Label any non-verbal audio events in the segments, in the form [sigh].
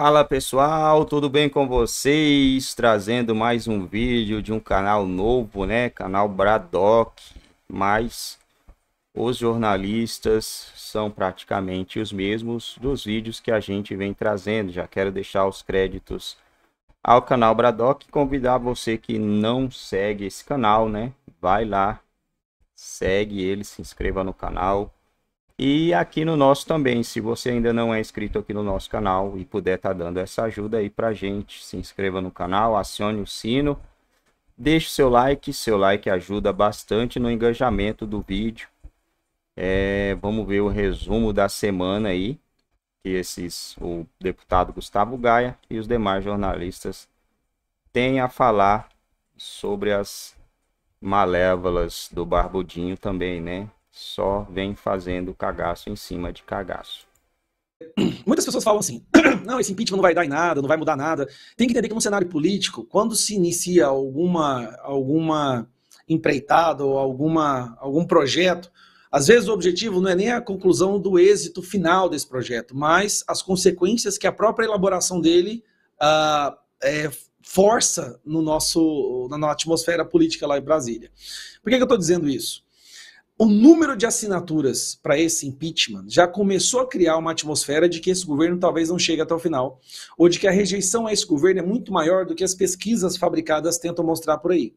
Fala pessoal, tudo bem com vocês? Trazendo mais um vídeo de um canal novo, né? Canal Bradock. Mas os jornalistas são praticamente os mesmos dos vídeos que a gente vem trazendo. Já quero deixar os créditos ao canal Bradock e convidar você que não segue esse canal, né? Vai lá, segue ele, se inscreva no canal e aqui no nosso também, se você ainda não é inscrito aqui no nosso canal e puder estar tá dando essa ajuda aí para gente, se inscreva no canal, acione o sino, deixe seu like, seu like ajuda bastante no engajamento do vídeo. É, vamos ver o resumo da semana aí, que esses, o deputado Gustavo Gaia e os demais jornalistas têm a falar sobre as malévolas do Barbudinho também, né? só vem fazendo cagaço em cima de cagaço. Muitas pessoas falam assim: [clears throat] não, esse impeachment não vai dar em nada, não vai mudar nada. Tem que entender que no é cenário político, quando se inicia alguma, alguma empreitada ou alguma, algum projeto, às vezes o objetivo não é nem a conclusão do êxito final desse projeto, mas as consequências que a própria elaboração dele uh, é, força no nosso, na atmosfera política lá em Brasília. Por que, que eu estou dizendo isso? o número de assinaturas para esse impeachment já começou a criar uma atmosfera de que esse governo talvez não chegue até o final, ou de que a rejeição a esse governo é muito maior do que as pesquisas fabricadas tentam mostrar por aí.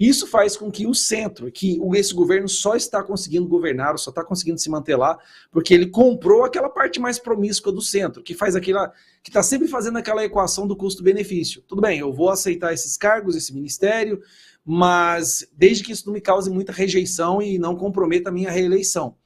Isso faz com que o centro, que esse governo só está conseguindo governar, só está conseguindo se manter lá, porque ele comprou aquela parte mais promíscua do centro, que faz aquela que está sempre fazendo aquela equação do custo-benefício. Tudo bem, eu vou aceitar esses cargos, esse ministério, mas desde que isso não me cause muita rejeição e não comprometa a minha reeleição.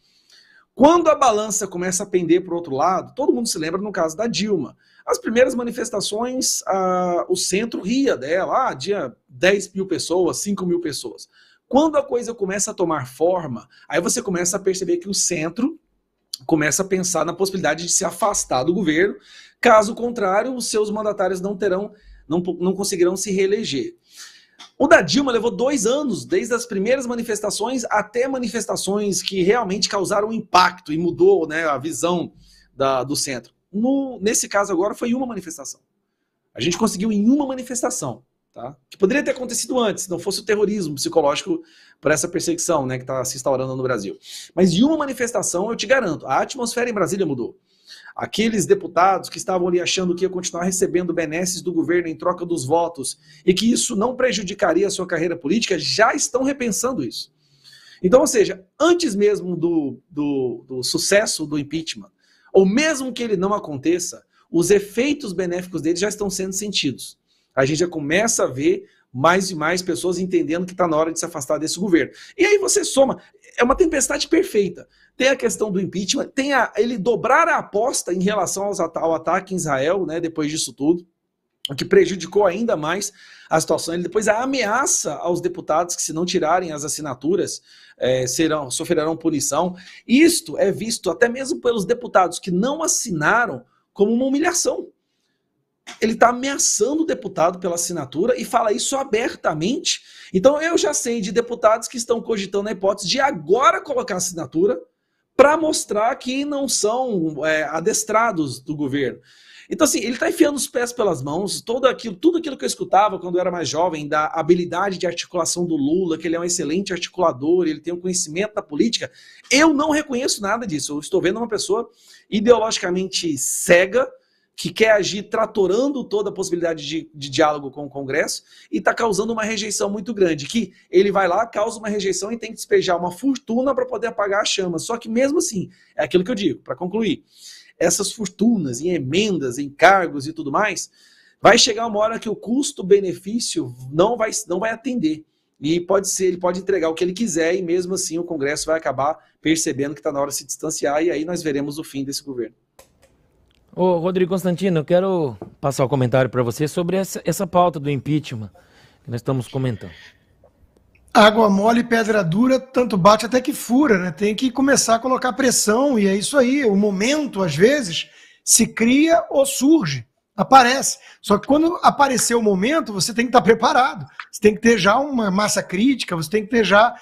Quando a balança começa a pender para o outro lado, todo mundo se lembra no caso da Dilma. As primeiras manifestações, ah, o centro ria dela, ah, dia 10 mil pessoas, 5 mil pessoas. Quando a coisa começa a tomar forma, aí você começa a perceber que o centro começa a pensar na possibilidade de se afastar do governo, caso contrário, os seus mandatários não terão, não, não conseguirão se reeleger. O da Dilma levou dois anos, desde as primeiras manifestações até manifestações que realmente causaram impacto e mudou né, a visão da, do centro. No, nesse caso agora foi uma manifestação. A gente conseguiu em uma manifestação, tá? que poderia ter acontecido antes, se não fosse o terrorismo psicológico por essa perseguição né, que está se instaurando no Brasil. Mas em uma manifestação, eu te garanto, a atmosfera em Brasília mudou. Aqueles deputados que estavam ali achando que ia continuar recebendo benesses do governo em troca dos votos e que isso não prejudicaria a sua carreira política já estão repensando isso. Então, ou seja, antes mesmo do, do, do sucesso do impeachment, ou mesmo que ele não aconteça, os efeitos benéficos dele já estão sendo sentidos. A gente já começa a ver mais e mais pessoas entendendo que está na hora de se afastar desse governo. E aí você soma, é uma tempestade perfeita. Tem a questão do impeachment, tem a, ele dobrar a aposta em relação aos, ao ataque em Israel, né, depois disso tudo, o que prejudicou ainda mais a situação. Ele depois a ameaça aos deputados que, se não tirarem as assinaturas, é, serão, sofrerão punição. Isto é visto até mesmo pelos deputados que não assinaram como uma humilhação ele está ameaçando o deputado pela assinatura e fala isso abertamente. Então eu já sei de deputados que estão cogitando a hipótese de agora colocar assinatura para mostrar que não são é, adestrados do governo. Então, assim, ele está enfiando os pés pelas mãos, Tudo aquilo, tudo aquilo que eu escutava quando eu era mais jovem, da habilidade de articulação do Lula, que ele é um excelente articulador, ele tem um conhecimento da política. Eu não reconheço nada disso. Eu estou vendo uma pessoa ideologicamente cega, que quer agir tratorando toda a possibilidade de, de diálogo com o Congresso e está causando uma rejeição muito grande, que ele vai lá, causa uma rejeição e tem que despejar uma fortuna para poder apagar a chama. Só que mesmo assim, é aquilo que eu digo, para concluir, essas fortunas em emendas, em cargos e tudo mais, vai chegar uma hora que o custo-benefício não vai, não vai atender. E pode ser, ele pode entregar o que ele quiser e mesmo assim o Congresso vai acabar percebendo que está na hora de se distanciar e aí nós veremos o fim desse governo. Ô, Rodrigo Constantino, eu quero passar o um comentário para você sobre essa, essa pauta do impeachment que nós estamos comentando. Água mole, pedra dura, tanto bate até que fura, né? Tem que começar a colocar pressão, e é isso aí. O momento, às vezes, se cria ou surge, aparece. Só que quando aparecer o momento, você tem que estar preparado. Você tem que ter já uma massa crítica, você tem que ter já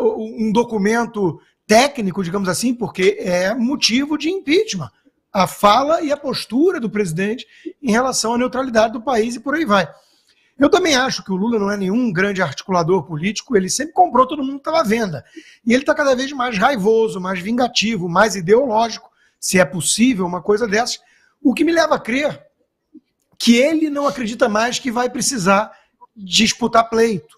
uh, um documento técnico, digamos assim, porque é motivo de impeachment a fala e a postura do presidente em relação à neutralidade do país e por aí vai. Eu também acho que o Lula não é nenhum grande articulador político, ele sempre comprou todo mundo que estava à venda. E ele está cada vez mais raivoso, mais vingativo, mais ideológico, se é possível uma coisa dessas. O que me leva a crer que ele não acredita mais que vai precisar disputar pleito.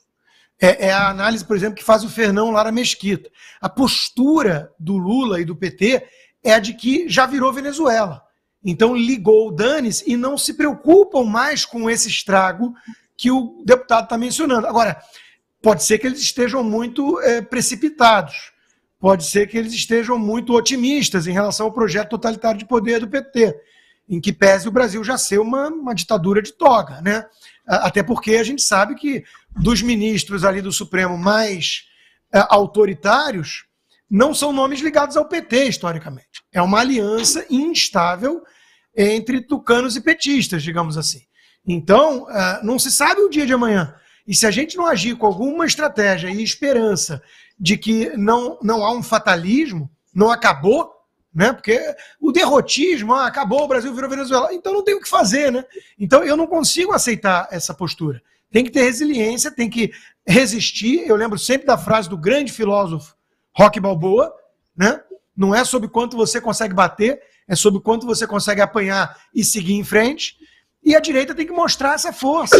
É, é a análise, por exemplo, que faz o Fernão Lara Mesquita. A postura do Lula e do PT é a de que já virou Venezuela. Então ligou o Danes e não se preocupam mais com esse estrago que o deputado está mencionando. Agora, pode ser que eles estejam muito é, precipitados, pode ser que eles estejam muito otimistas em relação ao projeto totalitário de poder do PT, em que pese o Brasil já ser uma, uma ditadura de toga, né? Até porque a gente sabe que dos ministros ali do Supremo mais é, autoritários, não são nomes ligados ao PT, historicamente. É uma aliança instável entre tucanos e petistas, digamos assim. Então, ah, não se sabe o dia de amanhã. E se a gente não agir com alguma estratégia e esperança de que não, não há um fatalismo, não acabou, né? Porque o derrotismo, ah, acabou, o Brasil virou Venezuela. Então não tem o que fazer, né? Então eu não consigo aceitar essa postura. Tem que ter resiliência, tem que resistir. Eu lembro sempre da frase do grande filósofo rock balboa, né? Não é sobre quanto você consegue bater, é sobre quanto você consegue apanhar e seguir em frente. E a direita tem que mostrar essa força.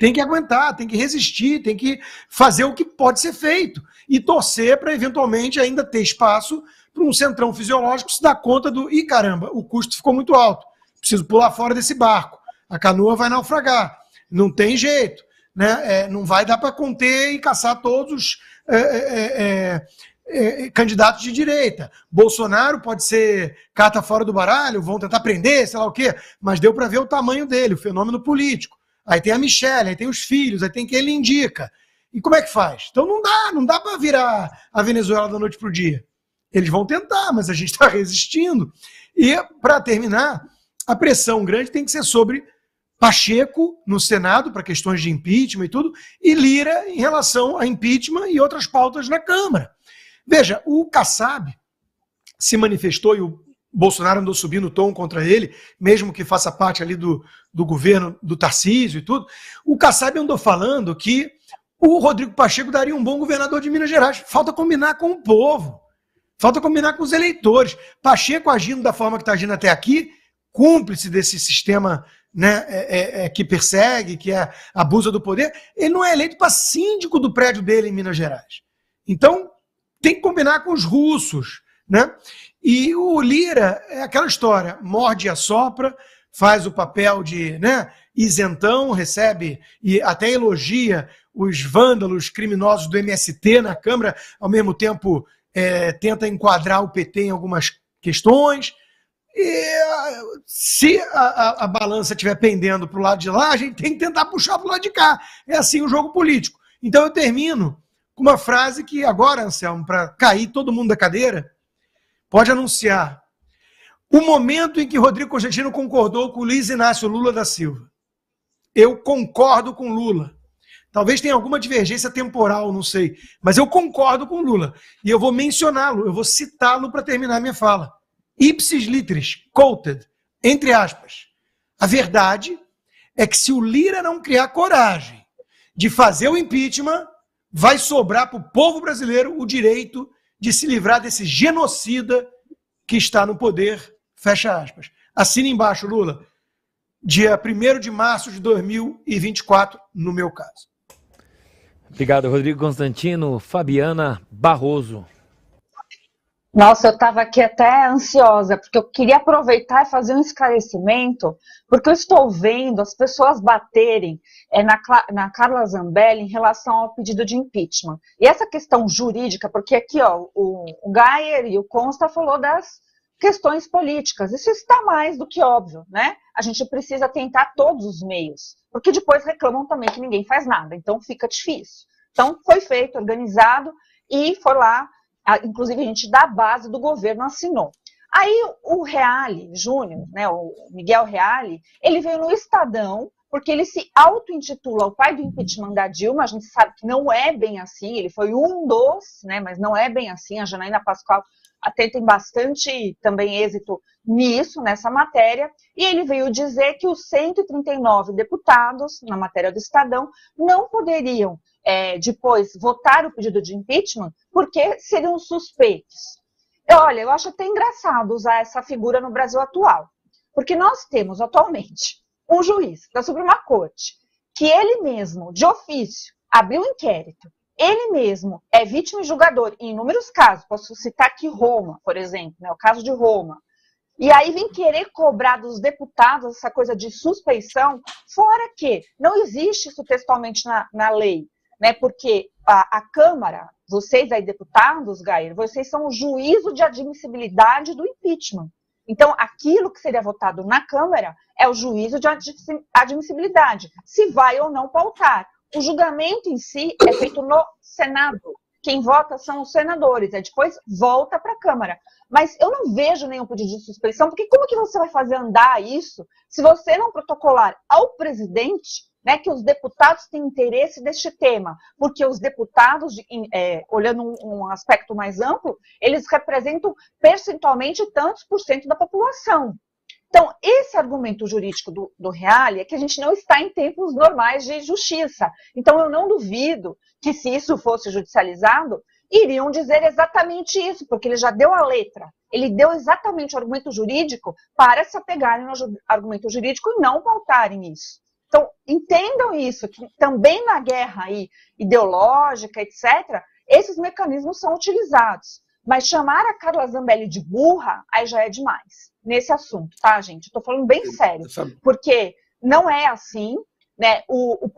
Tem que aguentar, tem que resistir, tem que fazer o que pode ser feito. E torcer para, eventualmente, ainda ter espaço para um centrão fisiológico se dar conta do. e caramba, o custo ficou muito alto. Preciso pular fora desse barco. A canoa vai naufragar. Não tem jeito. Né? É, não vai dar para conter e caçar todos os. É, é, é, é candidato é, é, candidatos de direita. Bolsonaro pode ser cata fora do baralho, vão tentar prender, sei lá o quê, mas deu para ver o tamanho dele, o fenômeno político. Aí tem a Michelle, aí tem os filhos, aí tem quem ele indica. E como é que faz? Então não dá, não dá para virar a Venezuela da noite para o dia. Eles vão tentar, mas a gente está [laughs] resistindo. E, para terminar, a pressão grande tem que ser sobre Pacheco no Senado, para questões de impeachment e tudo, e Lira em relação a impeachment e outras pautas na Câmara. Veja, o Kassab se manifestou e o Bolsonaro andou subindo o tom contra ele, mesmo que faça parte ali do, do governo do Tarcísio e tudo. O Kassab andou falando que o Rodrigo Pacheco daria um bom governador de Minas Gerais. Falta combinar com o povo. Falta combinar com os eleitores. Pacheco agindo da forma que está agindo até aqui, cúmplice desse sistema né, é, é, é, que persegue, que é, abusa do poder, ele não é eleito para síndico do prédio dele em Minas Gerais. Então, tem que combinar com os russos, né? E o Lira é aquela história, morde e assopra, faz o papel de né, isentão, recebe e até elogia os vândalos criminosos do MST na Câmara, ao mesmo tempo é, tenta enquadrar o PT em algumas questões. E se a, a, a balança estiver pendendo para o lado de lá, a gente tem que tentar puxar para o lado de cá. É assim o jogo político. Então eu termino com uma frase que agora, Anselmo, para cair todo mundo da cadeira, pode anunciar. O momento em que Rodrigo Constantino concordou com Luiz Inácio Lula da Silva. Eu concordo com Lula. Talvez tenha alguma divergência temporal, não sei. Mas eu concordo com Lula. E eu vou mencioná-lo, eu vou citá-lo para terminar minha fala. Ipsis litris, quoted, entre aspas. A verdade é que se o Lira não criar coragem de fazer o impeachment, vai sobrar para o povo brasileiro o direito de se livrar desse genocida que está no poder. Fecha aspas. Assina embaixo, Lula. Dia 1 de março de 2024, no meu caso. Obrigado, Rodrigo Constantino. Fabiana Barroso. Nossa, eu estava aqui até ansiosa, porque eu queria aproveitar e fazer um esclarecimento, porque eu estou vendo as pessoas baterem é, na, na, Carla Zambelli em relação ao pedido de impeachment. E essa questão jurídica, porque aqui ó, o, o e o Consta falou das questões políticas. Isso está mais do que óbvio, né? A gente precisa tentar todos os meios, porque depois reclamam também que ninguém faz nada, então fica difícil. Então foi feito, organizado, e foi lá inclusive a gente da base do governo assinou. Aí o Reale Júnior, né, o Miguel Reale, ele veio no Estadão, porque ele se auto-intitula o pai do impeachment da Dilma, a gente sabe que não é bem assim, ele foi um dos, né, mas não é bem assim, a Janaína Pascoal até tem bastante também êxito nisso, nessa matéria, e ele veio dizer que os 139 deputados, na matéria do Estadão, não poderiam é, depois votar o pedido de impeachment, porque seriam suspeitos. Olha, eu acho até engraçado usar essa figura no Brasil atual, porque nós temos atualmente um juiz da Suprema Corte que ele mesmo, de ofício, abriu um inquérito, ele mesmo é vítima e julgador em inúmeros casos, posso citar aqui Roma, por exemplo, né, o caso de Roma, e aí vem querer cobrar dos deputados essa coisa de suspeição, fora que não existe isso textualmente na, na lei né? Porque a, a Câmara, vocês aí deputados, Gair, vocês são o juízo de admissibilidade do impeachment. Então, aquilo que seria votado na Câmara é o juízo de admissibilidade, se vai ou não pautar. O julgamento em si é feito no Senado. Quem vota são os senadores, depois volta para a Câmara. Mas eu não vejo nenhum pedido de suspensão, porque como que você vai fazer andar isso se você não protocolar ao presidente né, que os deputados têm interesse deste tema, porque os deputados, de, é, olhando um, um, aspecto mais amplo, eles representam percentualmente tantos por cento da população. Então, esse argumento jurídico do, do Reale é que a gente não está em tempos normais de justiça. Então, eu não duvido que, se isso fosse judicializado, iriam dizer exatamente isso, porque ele já deu a letra. Ele deu exatamente o argumento jurídico para se apegarem no argumento jurídico e não pautarem isso. Então, entendam isso, que também na guerra aí, ideológica, etc., esses mecanismos são utilizados. Mas chamar a Carla Zambelli de burra, aí já é demais nesse assunto, tá, gente? Eu tô falando bem sério. Porque não é assim, né? O, o,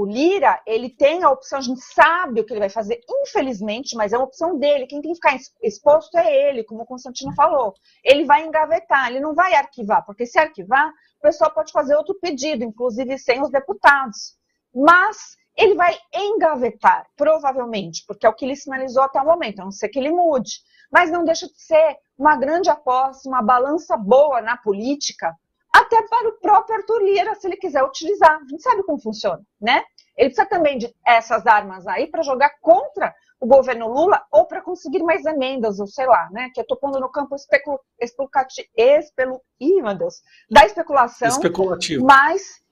o, Lira, ele tem a opção, a gente sabe o que ele vai fazer, infelizmente, mas é uma opção dele. Quem tem que ficar exposto é ele, como o Constantino uhum. falou. Ele vai engavetar, ele não vai arquivar, porque se arquivar, o pessoal pode fazer outro pedido, inclusive sem os deputados. Mas ele vai engavetar, provavelmente, porque é o que ele sinalizou até o momento, a não ser que ele mude. Mas não deixa de ser uma grande aposta, uma balança boa na política até para o próprio Arthur Lira, se ele quiser utilizar. A gente sabe como funciona, né? Ele precisa também de essas armas aí para jogar contra o governo Lula ou para conseguir mais emendas, ou sei lá, né? Que eu estou pondo no campo especul... especulativo. Ih, meu Deus! Da especulação. Especulativo. Mas.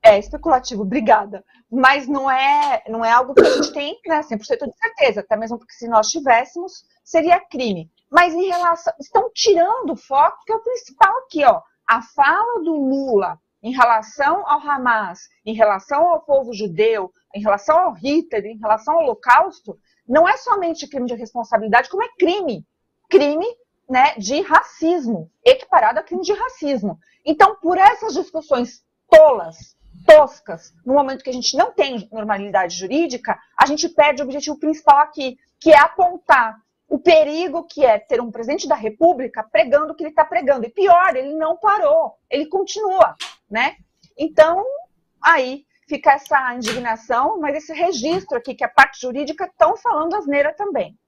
É especulativo, obrigada. Mas não é, não é algo que a gente tem né, 100% de certeza, até mesmo porque se nós tivéssemos, seria crime. Mas em relação. Estão tirando o foco, que é o principal aqui, ó a fala do Lula em relação ao Hamas, em relação ao povo judeu, em relação ao Hitler, em relação ao Holocausto, não é somente crime de responsabilidade, como é crime. Crime né, de racismo, equiparado a crime de racismo. Então, por essas discussões tolas, toscas, no momento que a gente não tem normalidade jurídica, a gente perde o objetivo principal aqui, que é apontar o perigo que é ter um presidente da República pregando o que ele está pregando. E pior, ele não parou, ele continua, né? Então, aí fica essa indignação, mas esse registro aqui que a parte jurídica estão falando asneira também.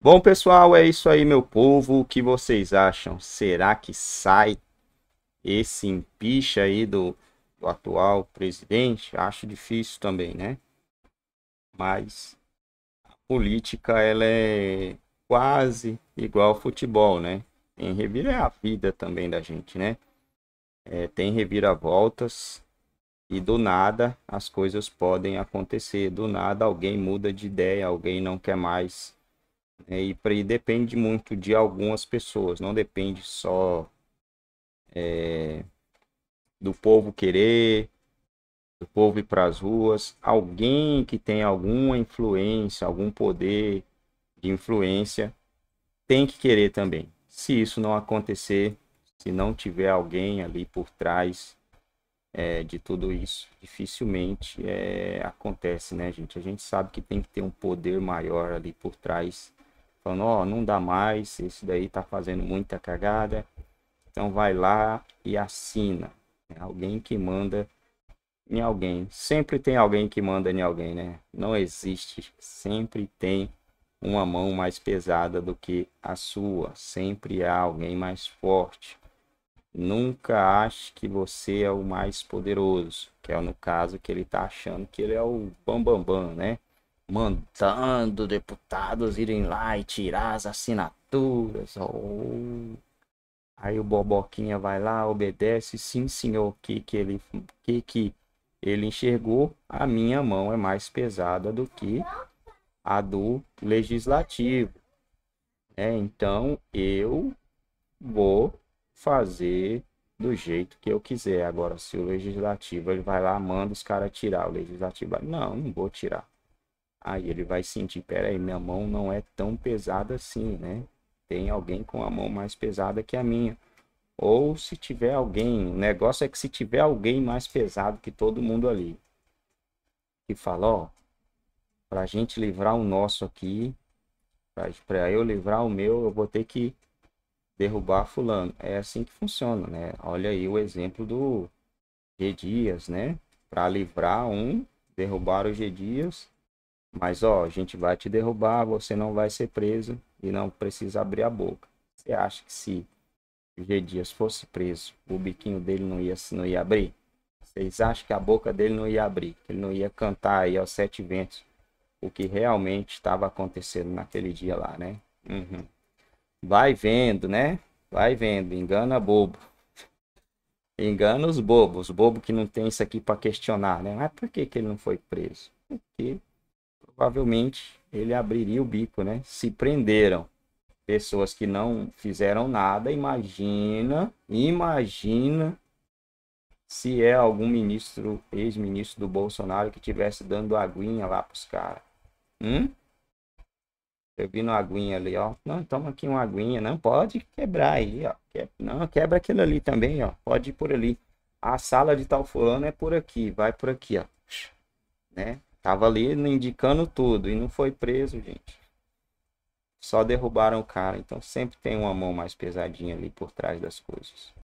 Bom, pessoal, é isso aí, meu povo. O que vocês acham? Será que sai esse empiche aí do, do atual presidente? Acho difícil também, né? Mas a política, ela é quase igual ao futebol, né? Tem revira é a vida também da gente, né? É, tem reviravoltas e do nada as coisas podem acontecer. Do nada alguém muda de ideia, alguém não quer mais. É, e, e depende muito de algumas pessoas, não depende só é, do povo querer, do povo ir para as ruas. Alguém que tem alguma influência, algum poder de influência, tem que querer também. Se isso não acontecer, se não tiver alguém ali por trás é, de tudo isso, dificilmente é, acontece, né, gente? A gente sabe que tem que ter um poder maior ali por trás, falando: ó, oh, não dá mais, esse daí tá fazendo muita cagada, então vai lá e assina. É alguém que manda em alguém. Sempre tem alguém que manda em alguém, né? Não existe. Sempre tem uma mão mais pesada do que a sua. Sempre há alguém mais forte. Nunca ache que você é o mais poderoso, que é no caso que ele está achando que ele é o bambambam, bam, bam, né? Mandando deputados irem lá e tirar as assinaturas. Oh. Aí o Boboquinha vai lá, obedece, sim senhor, que que ele que que ele enxergou, a minha mão é mais pesada do que a do legislativo. É, então eu vou fazer do jeito que eu quiser. Agora, se o legislativo ele vai lá, manda os caras tirar o legislativo, não, não vou tirar. Aí ele vai sentir, peraí, minha mão não é tão pesada assim, né? Tem alguém com a mão mais pesada que a minha. Ou se tiver alguém, o negócio é que se tiver alguém mais pesado que todo mundo ali, que fala, ó, para a gente livrar o nosso aqui, para eu livrar o meu, eu vou ter que derrubar fulano. É assim que funciona, né? Olha aí o exemplo do G Dias, né? Para livrar um, derrubar o G Dias. Mas ó, a gente vai te derrubar, você não vai ser preso e não precisa abrir a boca. Você acha que se o G Dias fosse preso, o biquinho dele não ia, não ia abrir? Vocês acham que a boca dele não ia abrir? Que ele não ia cantar aí aos sete ventos? o que realmente estava acontecendo naquele dia lá, né? Uhum. Vai vendo, né? Vai vendo, engana bobo. Engana os bobos, os bobos que não tem isso aqui para questionar, né? Mas por que, que ele não foi preso? Porque provavelmente ele abriria o bico, né? Se prenderam pessoas que não fizeram nada, imagina, imagina se é algum ministro, ex-ministro do Bolsonaro que tivesse dando aguinha lá para os caras. Hum? Eu vi uma aguinha ali, ó. Não, toma aqui uma aguinha. Não, pode quebrar aí, ó. Não, quebra aquilo ali também, ó. Pode ir por ali. A sala de tal fulano é por aqui. Vai por aqui, ó. Né? Tava ali indicando tudo e não foi preso, gente. Só derrubaram o cara. Então sempre tem uma mão mais pesadinha ali por trás das coisas.